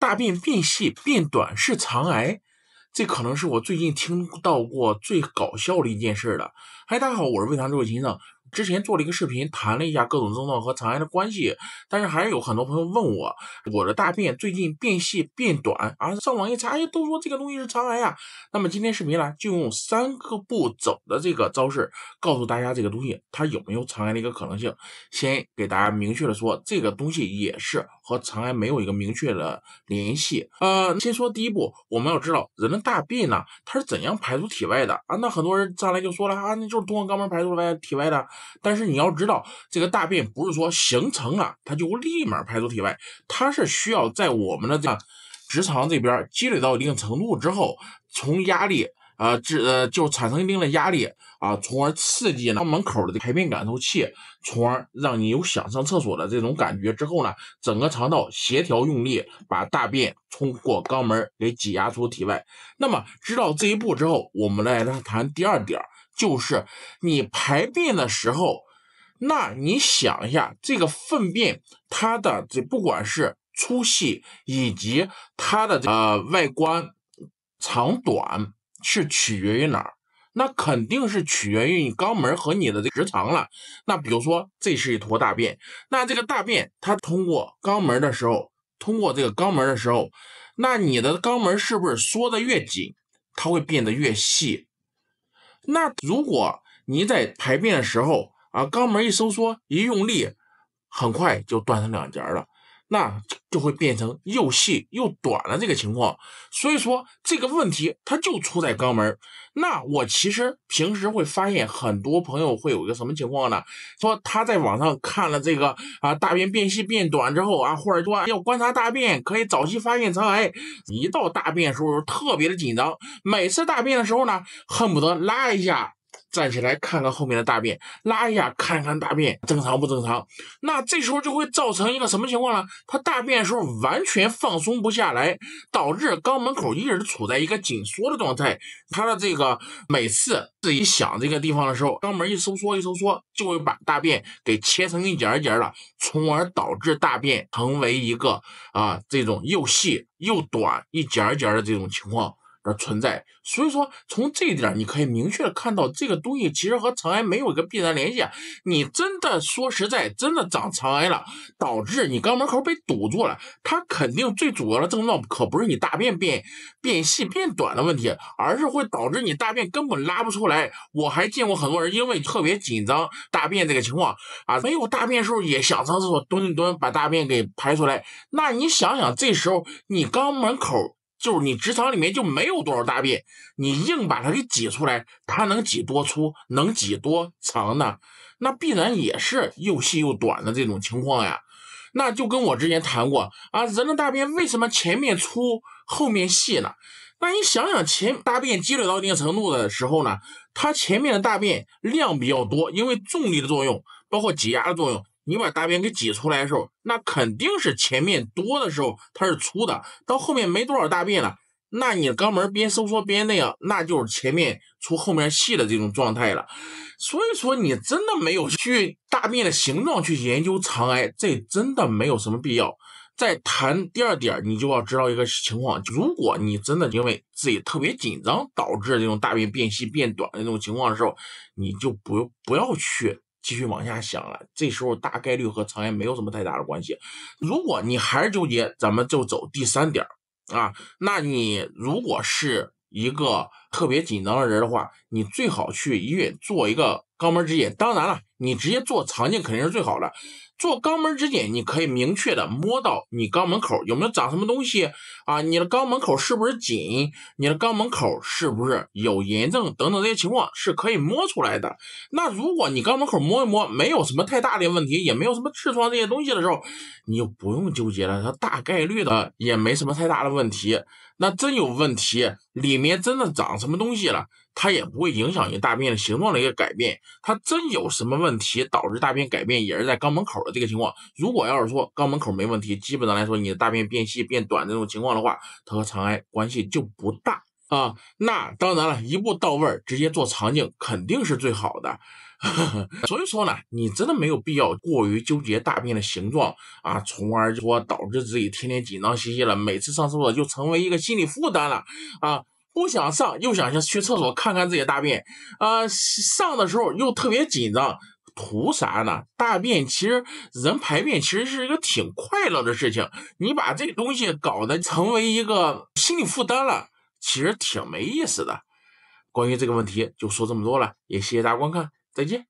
大便变细、变短是肠癌，这可能是我最近听到过最搞笑的一件事了。嗨，大家好，我是胃肠科医生。之前做了一个视频，谈了一下各种症状和肠癌的关系，但是还是有很多朋友问我，我的大便最近变细、变短，啊，上网一查，哎，都说这个东西是肠癌呀。那么今天视频呢，就用三个步走的这个招式，告诉大家这个东西它有没有肠癌的一个可能性。先给大家明确的说，这个东西也是和肠癌没有一个明确的联系。呃，先说第一步，我们要知道人的大便呢，它是怎样排出体外的啊？那很多人上来就说了啊，那就是通过肛门排出来体外的。但是你要知道，这个大便不是说形成了它就立马排出体外，它是需要在我们的这样直肠这边积累到一定程度之后，从压力呃，这就产生一定的压力啊，从而刺激呢门口的排便感受器，从而让你有想上厕所的这种感觉。之后呢，整个肠道协调用力，把大便冲过肛门给挤压出体外。那么知道这一步之后，我们来来谈第二点。就是你排便的时候，那你想一下，这个粪便它的这不管是粗细以及它的呃外观长短是取决于哪儿？那肯定是取决于你肛门和你的这直肠了。那比如说这是一坨大便，那这个大便它通过肛门的时候，通过这个肛门的时候，那你的肛门是不是缩的越紧，它会变得越细？那如果你在排便的时候啊，肛门一收缩一用力，很快就断成两截了。那就会变成又细又短了这个情况，所以说这个问题它就出在肛门。那我其实平时会发现很多朋友会有一个什么情况呢？说他在网上看了这个啊，大便变细变短之后啊，或者说要观察大便，可以早期发现肠癌。一到大便的时候特别的紧张，每次大便的时候呢，恨不得拉一下。站起来看看后面的大便，拉一下看看大便正常不正常？那这时候就会造成一个什么情况呢？他大便的时候完全放松不下来，导致肛门口一直处在一个紧缩的状态。他的这个每次自己想这个地方的时候，肛门一收缩一收缩，就会把大便给切成一节一节的，从而导致大便成为一个啊这种又细又短一节一节的这种情况。的存在，所以说从这一点儿，你可以明确的看到，这个东西其实和肠癌没有一个必然联系你真的说实在，真的长肠癌了，导致你肛门口被堵住了，它肯定最主要的症状可不是你大便变变细变短的问题，而是会导致你大便根本拉不出来。我还见过很多人因为特别紧张，大便这个情况啊，没有大便时候也想上厕所蹲一蹲把大便给排出来，那你想想这时候你肛门口。就是你直肠里面就没有多少大便，你硬把它给挤出来，它能挤多粗，能挤多长呢？那必然也是又细又短的这种情况呀。那就跟我之前谈过啊，人的大便为什么前面粗后面细呢？那你想想，前大便积累到一定程度的时候呢，它前面的大便量比较多，因为重力的作用，包括挤压的作用。你把大便给挤出来的时候，那肯定是前面多的时候它是粗的，到后面没多少大便了，那你肛门边收缩边那样，那就是前面粗后面细的这种状态了。所以说你真的没有去大便的形状去研究肠癌，这真的没有什么必要。再谈第二点，你就要知道一个情况，如果你真的因为自己特别紧张导致这种大便变细变短的那种情况的时候，你就不不要去。继续往下想了，这时候大概率和肠炎没有什么太大的关系。如果你还是纠结，咱们就走第三点啊。那你如果是一个特别紧张的人的话，你最好去医院做一个肛门指检。当然了。你直接做肠镜肯定是最好了。做肛门指检，你可以明确的摸到你肛门口有没有长什么东西啊？你的肛门口是不是紧？你的肛门口是不是有炎症等等这些情况是可以摸出来的。那如果你肛门口摸一摸没有什么太大的问题，也没有什么痔疮这些东西的时候，你就不用纠结了。它大概率的也没什么太大的问题。那真有问题，里面真的长什么东西了，它也不会影响你大便的形状的一个改变。它真有什么问？问题导致大便改变也是在肛门口的这个情况。如果要是说肛门口没问题，基本上来说你的大便变细变短这种情况的话，它和肠癌关系就不大啊。那当然了，一步到位直接做肠镜肯定是最好的。所以说呢，你真的没有必要过于纠结大便的形状啊，从而说导致自己天天紧张兮兮了，每次上厕所就成为一个心理负担了啊，不想上又想去厕所看看自己的大便啊，上的时候又特别紧张。图啥呢？大便其实人排便其实是一个挺快乐的事情，你把这个东西搞得成为一个心理负担了，其实挺没意思的。关于这个问题就说这么多了，也谢谢大家观看，再见。